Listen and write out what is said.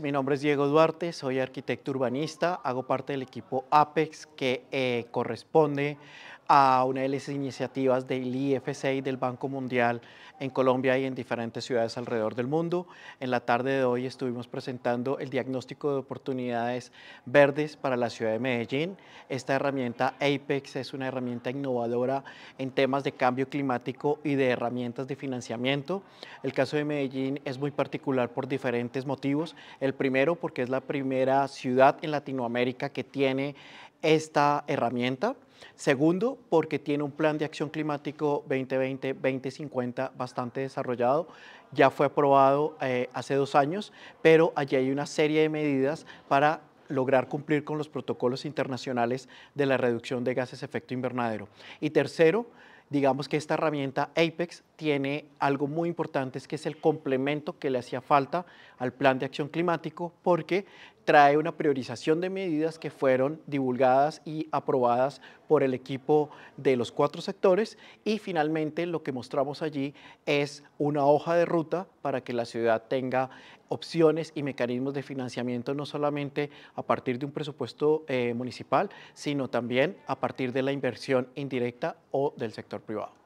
Mi nombre es Diego Duarte, soy arquitecto urbanista, hago parte del equipo APEX que eh, corresponde a una de las iniciativas del IFC y del Banco Mundial en Colombia y en diferentes ciudades alrededor del mundo. En la tarde de hoy estuvimos presentando el diagnóstico de oportunidades verdes para la ciudad de Medellín. Esta herramienta APEX es una herramienta innovadora en temas de cambio climático y de herramientas de financiamiento. El caso de Medellín es muy particular por diferentes motivos. El primero porque es la primera ciudad en Latinoamérica que tiene esta herramienta. Segundo, porque tiene un plan de acción climático 2020-2050 bastante desarrollado. Ya fue aprobado eh, hace dos años, pero allí hay una serie de medidas para lograr cumplir con los protocolos internacionales de la reducción de gases efecto invernadero. Y tercero, digamos que esta herramienta APEX tiene algo muy importante, es que es el complemento que le hacía falta al plan de acción climático porque trae una priorización de medidas que fueron divulgadas y aprobadas por el equipo de los cuatro sectores y finalmente lo que mostramos allí es una hoja de ruta para que la ciudad tenga opciones y mecanismos de financiamiento no solamente a partir de un presupuesto eh, municipal, sino también a partir de la inversión indirecta o del sector privado.